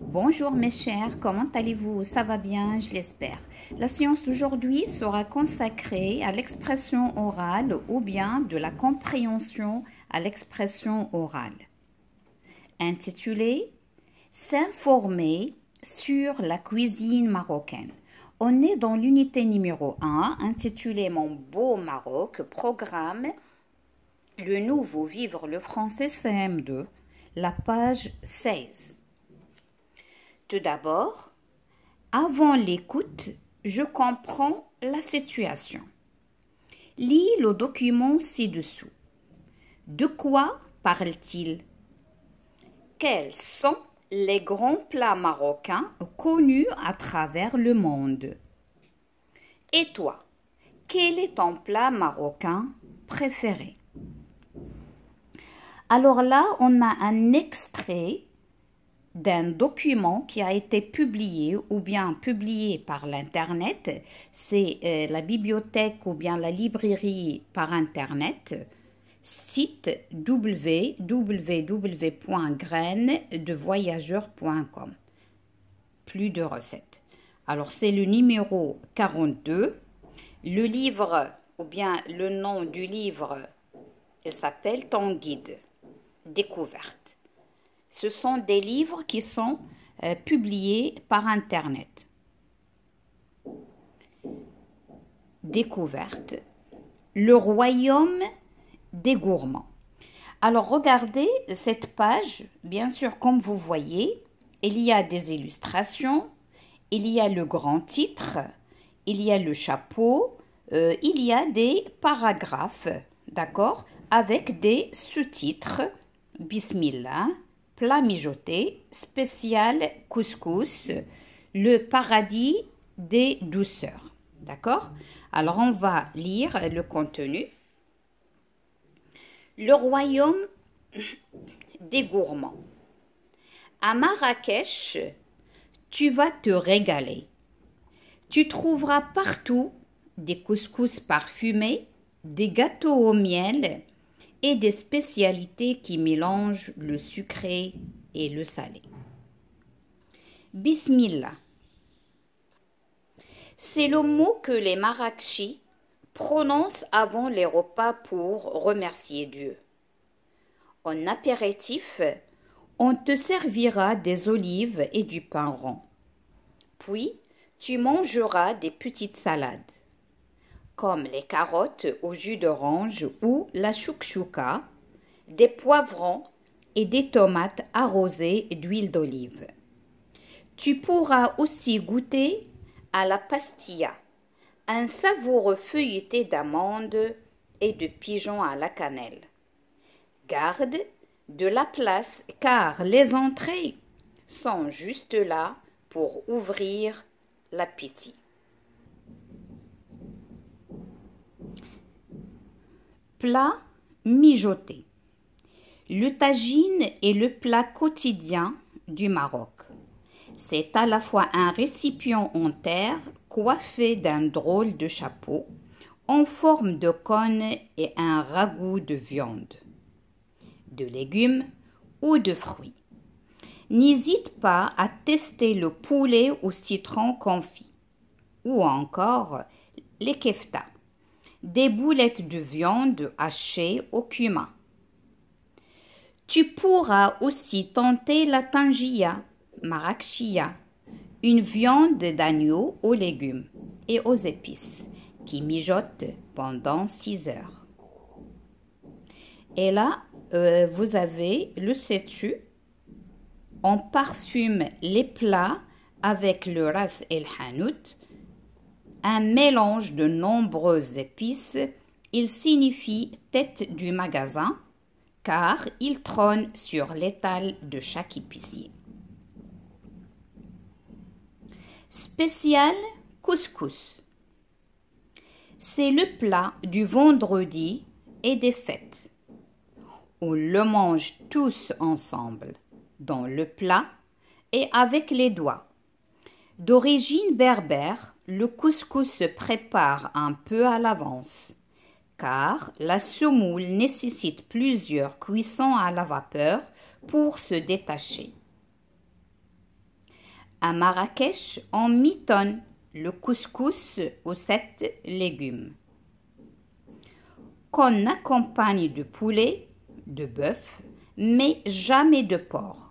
Bonjour mes chers, comment allez-vous Ça va bien, je l'espère. La séance d'aujourd'hui sera consacrée à l'expression orale ou bien de la compréhension à l'expression orale. Intitulée S'informer sur la cuisine marocaine. On est dans l'unité numéro 1 intitulée Mon beau Maroc, programme Le nouveau vivre le français CM2, la page 16. Tout d'abord, avant l'écoute, je comprends la situation. Lis le document ci-dessous. De quoi parle-t-il Quels sont les grands plats marocains connus à travers le monde Et toi, quel est ton plat marocain préféré Alors là, on a un extrait d'un document qui a été publié ou bien publié par l'Internet. C'est euh, la bibliothèque ou bien la librairie par Internet. Site www.grainesdevoyageur.com. Plus de recettes. Alors c'est le numéro 42. Le livre ou bien le nom du livre, s'appelle Ton guide. Découverte ce sont des livres qui sont euh, publiés par Internet. Découverte. Le royaume des gourmands. Alors regardez cette page, bien sûr comme vous voyez, il y a des illustrations, il y a le grand titre, il y a le chapeau, euh, il y a des paragraphes, d'accord, avec des sous-titres, bismillah, plat mijoté, spécial couscous, le paradis des douceurs. D'accord Alors on va lire le contenu. Le royaume des gourmands. À Marrakech, tu vas te régaler. Tu trouveras partout des couscous parfumés, des gâteaux au miel, des spécialités qui mélangent le sucré et le salé. Bismillah. C'est le mot que les Marrakchis prononcent avant les repas pour remercier Dieu. En apéritif, on te servira des olives et du pain rond. Puis, tu mangeras des petites salades comme les carottes au jus d'orange ou la chouchouka, des poivrons et des tomates arrosées d'huile d'olive. Tu pourras aussi goûter à la pastilla, un savoureux feuilleté d'amandes et de pigeons à la cannelle. Garde de la place car les entrées sont juste là pour ouvrir l'appétit. Plat mijoté. Le tagine est le plat quotidien du Maroc. C'est à la fois un récipient en terre coiffé d'un drôle de chapeau en forme de cône et un ragoût de viande, de légumes ou de fruits. N'hésite pas à tester le poulet au citron confit ou encore les keftas des boulettes de viande hachée au cumin. Tu pourras aussi tenter la tangia, marakshia, une viande d'agneau aux légumes et aux épices qui mijote pendant 6 heures. Et là, euh, vous avez le setu. On parfume les plats avec le ras el hanout un mélange de nombreuses épices, il signifie tête du magasin, car il trône sur l'étal de chaque épicier. Spécial couscous. C'est le plat du vendredi et des fêtes. On le mange tous ensemble, dans le plat et avec les doigts. D'origine berbère, le couscous se prépare un peu à l'avance, car la semoule nécessite plusieurs cuissons à la vapeur pour se détacher. À Marrakech, on mitonne le couscous aux sept légumes, qu'on accompagne de poulet, de bœuf, mais jamais de porc.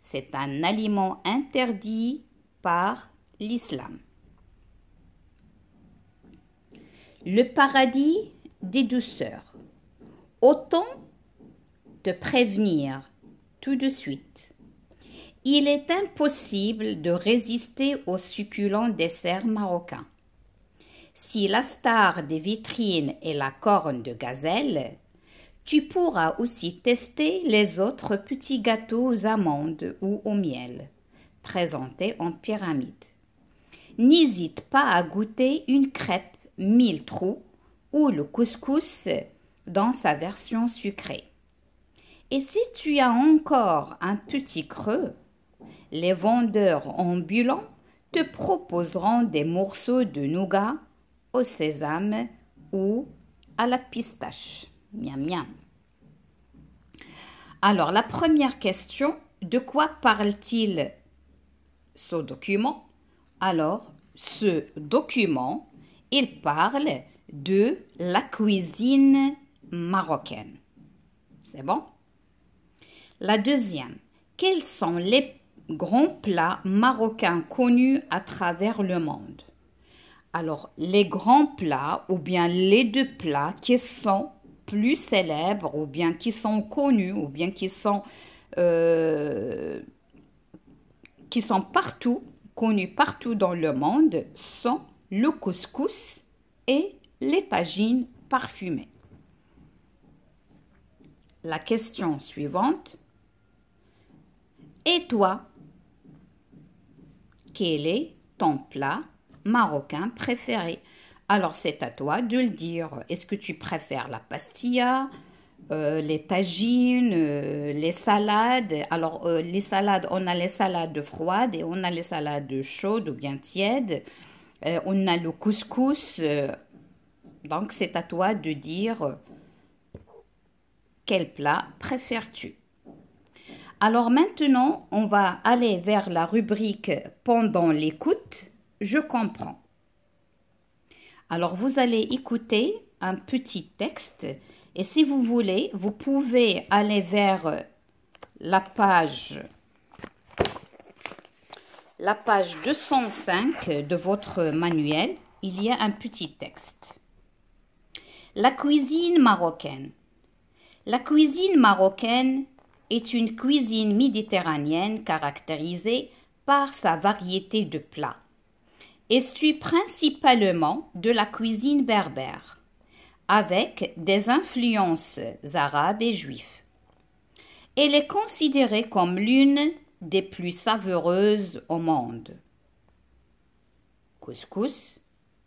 C'est un aliment interdit par l'islam. le paradis des douceurs. Autant te prévenir tout de suite. Il est impossible de résister au succulent dessert marocain. Si la star des vitrines est la corne de gazelle, tu pourras aussi tester les autres petits gâteaux aux amandes ou au miel, présentés en pyramide. N'hésite pas à goûter une crêpe mille trous ou le couscous dans sa version sucrée. Et si tu as encore un petit creux, les vendeurs ambulants te proposeront des morceaux de nougat au sésame ou à la pistache. Miam miam. Alors la première question, de quoi parle-t-il ce document Alors ce document il parle de la cuisine marocaine. C'est bon? La deuxième, quels sont les grands plats marocains connus à travers le monde? Alors, les grands plats ou bien les deux plats qui sont plus célèbres ou bien qui sont connus ou bien qui sont, euh, qui sont partout, connus partout dans le monde, sont le couscous et les tagines parfumées. La question suivante. Et toi, quel est ton plat marocain préféré Alors c'est à toi de le dire. Est-ce que tu préfères la pastilla euh, les tagines, euh, les salades. Alors, euh, les salades, on a les salades froides et on a les salades chaudes ou bien tièdes. Euh, on a le couscous. Euh, donc, c'est à toi de dire euh, quel plat préfères-tu. Alors maintenant, on va aller vers la rubrique pendant l'écoute. Je comprends. Alors vous allez écouter un petit texte et si vous voulez, vous pouvez aller vers la page la page 205 de votre manuel, il y a un petit texte. La cuisine marocaine. La cuisine marocaine est une cuisine méditerranéenne caractérisée par sa variété de plats et suit principalement de la cuisine berbère avec des influences arabes et juives. Elle est considérée comme l'une des plus savoureuses au monde. Couscous,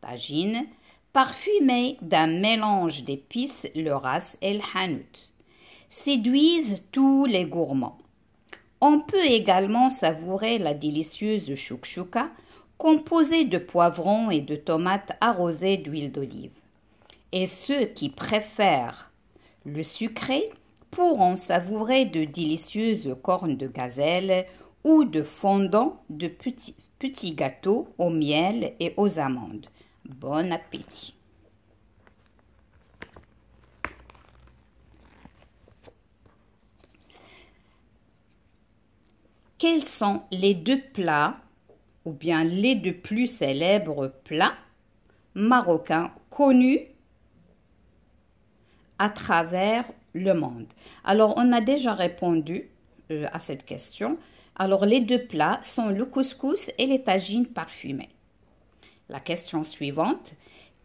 tagine, parfumés d'un mélange d'épices, le ras et le hanout, séduisent tous les gourmands. On peut également savourer la délicieuse choukchouka composée de poivrons et de tomates arrosées d'huile d'olive. Et ceux qui préfèrent le sucré pour en savourer de délicieuses cornes de gazelle ou de fondants de petits, petits gâteaux au miel et aux amandes. Bon appétit Quels sont les deux plats, ou bien les deux plus célèbres plats marocains connus à travers le monde Alors, on a déjà répondu euh, à cette question. Alors, les deux plats sont le couscous et les tagines parfumées. La question suivante,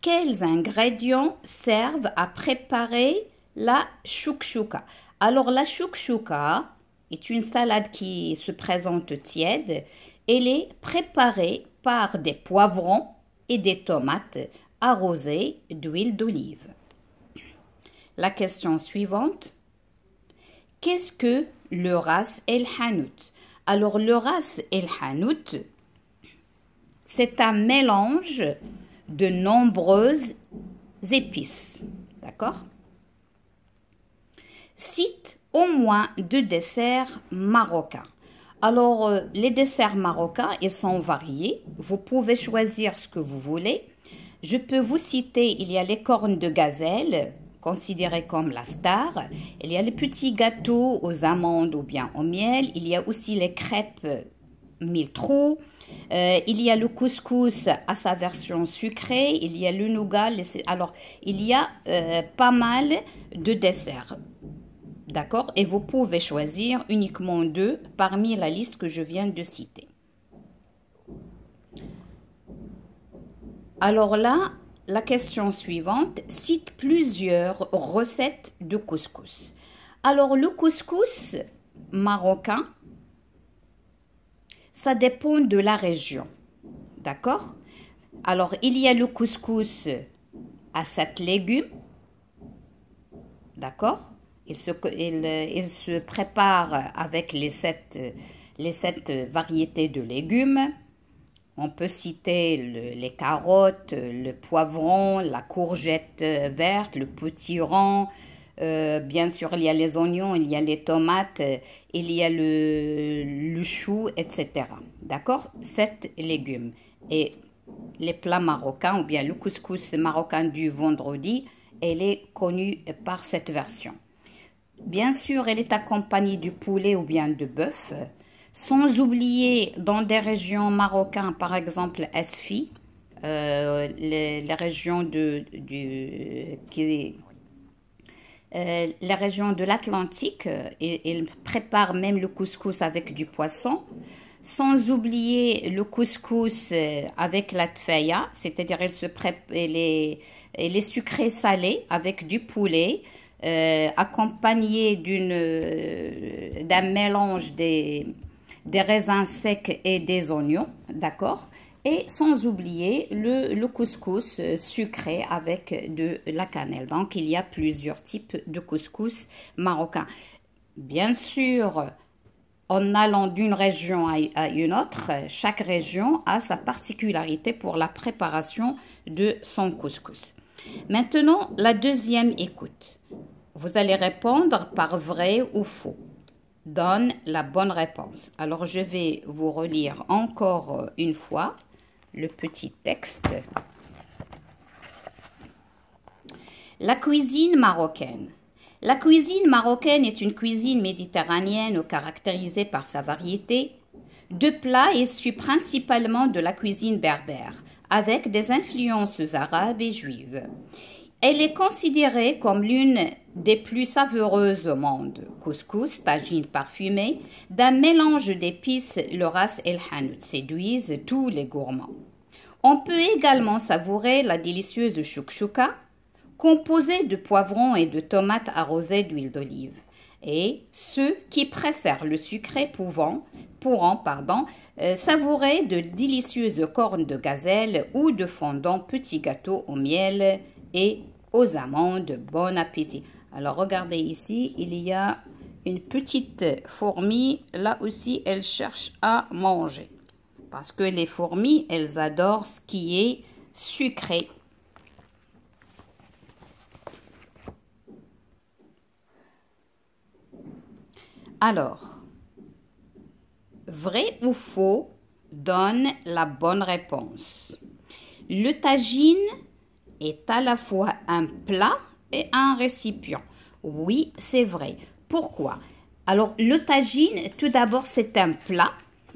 quels ingrédients servent à préparer la choukshuka Alors, la choukchouka est une salade qui se présente tiède. Elle est préparée par des poivrons et des tomates arrosées d'huile d'olive. La question suivante. Qu'est-ce que le ras El Hanout Alors le ras El Hanout, c'est un mélange de nombreuses épices. D'accord Cite au moins deux desserts marocains. Alors, euh, les desserts marocains, ils sont variés. Vous pouvez choisir ce que vous voulez. Je peux vous citer, il y a les cornes de gazelle, considéré comme la star. Il y a les petits gâteaux aux amandes ou bien au miel. Il y a aussi les crêpes mille trous. Euh, il y a le couscous à sa version sucrée. Il y a le nougat. Alors, il y a euh, pas mal de desserts. D'accord Et vous pouvez choisir uniquement deux parmi la liste que je viens de citer. Alors là, la question suivante cite plusieurs recettes de couscous. Alors le couscous marocain, ça dépend de la région. D'accord Alors il y a le couscous à sept légumes. D'accord il se, prépare avec les sept, les sept variétés de légumes. On peut citer les carottes, le poivron, la courgette verte, le petit Euh, bien sûr, il y a les oignons, il y a les tomates, il y a le, chou, etc. D'accord Sept légumes. Et les plats marocains, ou bien le couscous marocain du vendredi, elle est connue par cette version. Bien sûr, elle est accompagnée du poulet ou bien de bœuf. Sans oublier dans des régions marocaines, par exemple Asfi, euh, les, régions de, du, euh, la région de l'Atlantique, euh, et, préparent prépare même le couscous avec du poisson. Sans oublier le couscous avec la tfaya, c'est-à-dire les se prépare, les les avec du poulet, euh, accompagné d'un mélange des, des raisins secs et des oignons, d'accord et sans oublier le, couscous euh, sucré avec de la cannelle. Donc, il y a plusieurs types de couscous marocains Bien sûr, en allant d'une région à, une autre, chaque région a sa particularité pour la préparation de son couscous. Maintenant, la deuxième écoute. Vous allez répondre par vrai ou faux donne la bonne réponse. Alors, je vais vous relire encore euh, une fois le petit texte. La cuisine marocaine. La cuisine marocaine est une cuisine méditerranéenne caractérisée par sa variété de plats issus principalement de la cuisine berbère, avec des influences arabes et juives. Elle est considérée comme l'une des plus savoureuses au couscous, tagine parfumée, d'un mélange d'épices, le et le hanout séduisent tous les gourmands. On peut également savourer la délicieuse choukchouka, composée de poivrons et de tomates arrosées d'huile d'olive. Et ceux qui préfèrent le sucré pouvant, pourront pardon, euh, savourer de délicieuses cornes de gazelle ou de fondant petits gâteaux au miel et aux amandes. Bon appétit alors regardez ici, il y a une petite fourmi. Là aussi, elle cherche à manger. Parce que les fourmis, elles adorent ce qui est sucré. Alors, vrai ou faux donne la bonne réponse. Le tagine est à la fois un plat et un récipient. Oui, c'est vrai. Pourquoi Alors, le tagine, tout d'abord, c'est un plat.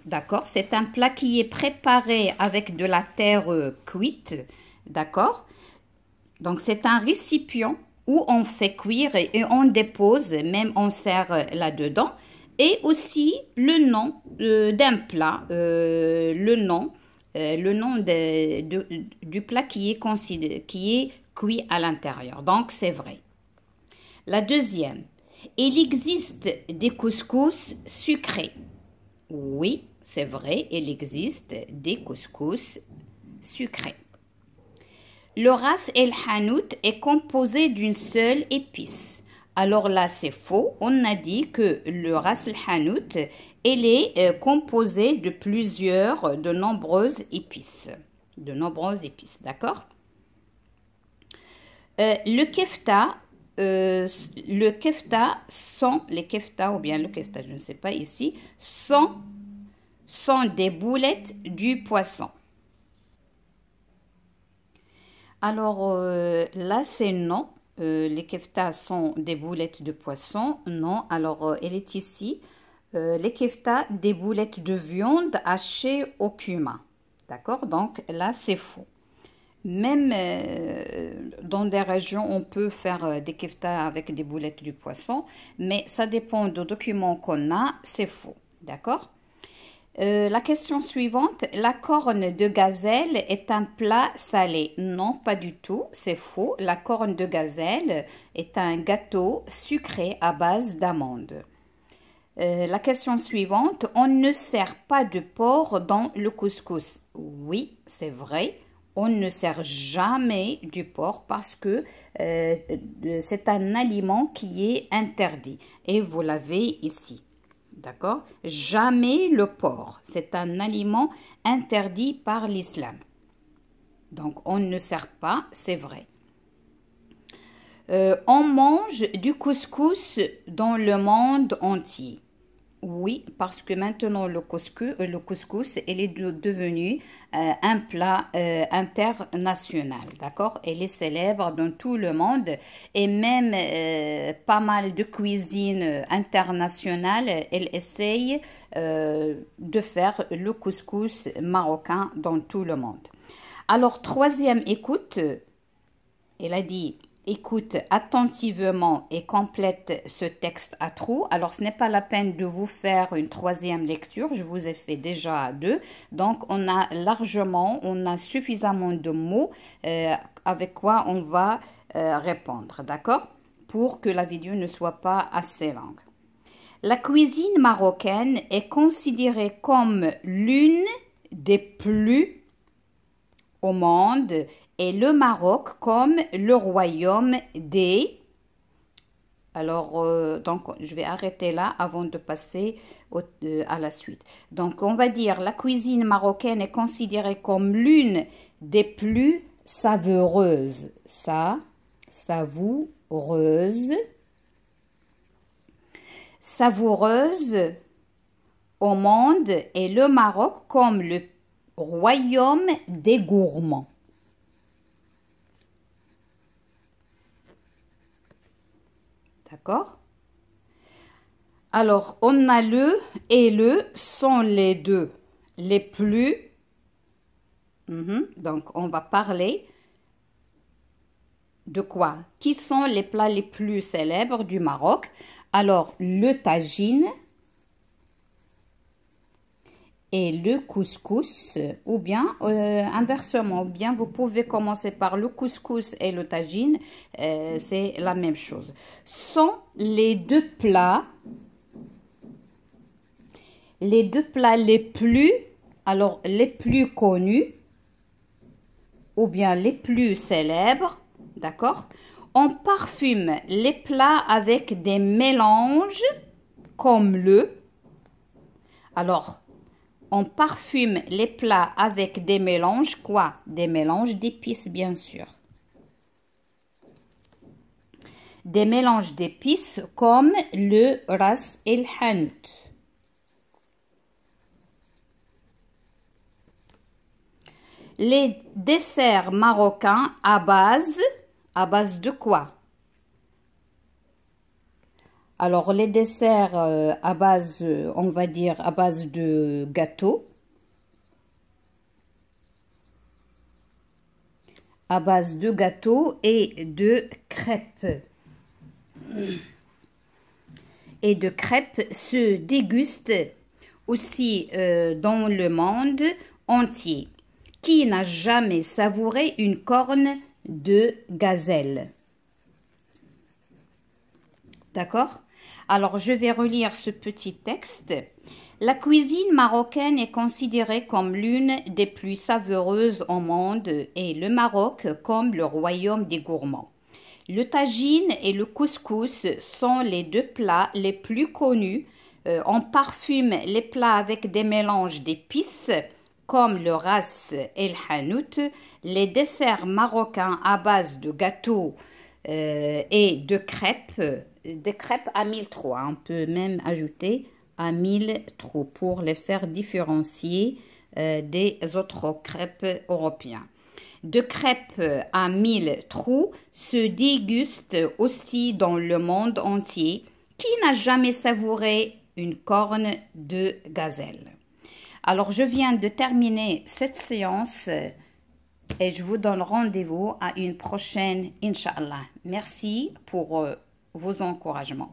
D'accord C'est un plat qui est préparé avec de la terre euh, cuite. D'accord Donc, c'est un récipient où on fait cuire et, on dépose, même on sert euh, là-dedans. Et aussi le nom euh, d'un plat, le nom, le nom du plat qui est, considéré, qui est à l'intérieur. Donc, c'est vrai. La deuxième, il existe des couscous sucrés. Oui, c'est vrai, il existe des couscous sucrés. Le ras el hanout est composé d'une seule épice. Alors là, c'est faux. On a dit que le ras el hanout, elle est euh, composée de plusieurs, de nombreuses épices. De nombreuses épices, d'accord euh, le kefta, euh, le kefta sont, les kefta ou bien le kefta, je ne sais pas ici, sont, des boulettes du poisson. Alors euh, là, c'est non. les kefta sont des boulettes de poisson. Non, alors elle est ici. les kefta, des boulettes de viande hachée au cumin. D'accord Donc là, c'est faux. Même dans des régions, on peut faire euh, des keftas avec des boulettes du poisson, mais ça dépend du document qu'on a, c'est faux, d'accord euh, la question suivante, la corne de gazelle est un plat salé. Non, pas du tout, c'est faux. La corne de gazelle est un gâteau sucré à base d'amandes. Euh, la question suivante, on ne sert pas de porc dans le couscous. Oui, c'est vrai on ne sert jamais du porc parce que euh, c'est un aliment qui est interdit. Et vous l'avez ici. D'accord Jamais le porc. C'est un aliment interdit par l'islam. Donc, on ne sert pas, c'est vrai. Euh, on mange du couscous dans le monde entier. Oui, parce que maintenant le couscous, euh, le couscous il est devenu euh, un plat euh, international, d'accord Il est célèbre dans tout le monde et même pas mal de cuisines internationales, elles essayent de faire le couscous marocain dans tout le monde. Alors, troisième écoute, elle a dit écoute attentivement et complète ce texte à trous. Alors, ce n'est pas la peine de vous faire une troisième lecture. Je vous ai fait déjà deux. Donc, on a largement, on a suffisamment de mots euh, avec quoi on va euh, répondre, d'accord Pour que la vidéo ne soit pas assez longue. La cuisine marocaine est considérée comme l'une des plus au monde et le Maroc comme le royaume des... Alors, euh, donc, je vais arrêter là avant de passer euh, à la suite. Donc, on va dire la cuisine marocaine est considérée comme l'une des plus savoureuses. Ça, savoureuse. Savoureuse au monde et le Maroc comme le royaume des gourmands. D'accord Alors, on a le et le sont les deux les plus. Mhm. Donc, on va parler de quoi Qui sont les plats les plus célèbres du Maroc Alors, le tagine, et le couscous ou bien euh, inversement, bien vous pouvez commencer par le couscous et le tagine, euh, c'est la même chose. Sont les deux plats les deux plats les plus alors les plus connus ou bien les plus célèbres, d'accord On parfume les plats avec des mélanges comme le alors on parfume les plats avec des mélanges, quoi Des mélanges d'épices, bien sûr. Des mélanges d'épices comme le ras el hanout. Les desserts marocains à base, à base de quoi alors les desserts euh, à base, euh, on va dire à base de gâteau. à base de gâteau et de crêpes. Et de crêpes se dégustent aussi euh, dans le monde entier. Qui n'a jamais savouré une corne de gazelle D'accord alors je vais relire ce petit texte. La cuisine marocaine est considérée comme l'une des plus savoureuses au monde et le Maroc comme le royaume des gourmands. Le tagine et le couscous sont les deux plats les plus connus. Euh, on parfume les plats avec des mélanges d'épices comme le ras el hanout. Les desserts marocains à base de gâteaux euh, et de crêpes des crêpes à mille trous. On peut même ajouter à 1000 trous pour les faire différencier euh, des autres crêpes européennes. De crêpes à 1000 trous se dégustent aussi dans le monde entier. Qui n'a jamais savouré une corne de gazelle Alors, je viens de terminer cette séance et je vous donne rendez-vous à une prochaine, Inch'Allah. Merci pour euh, vos encouragements.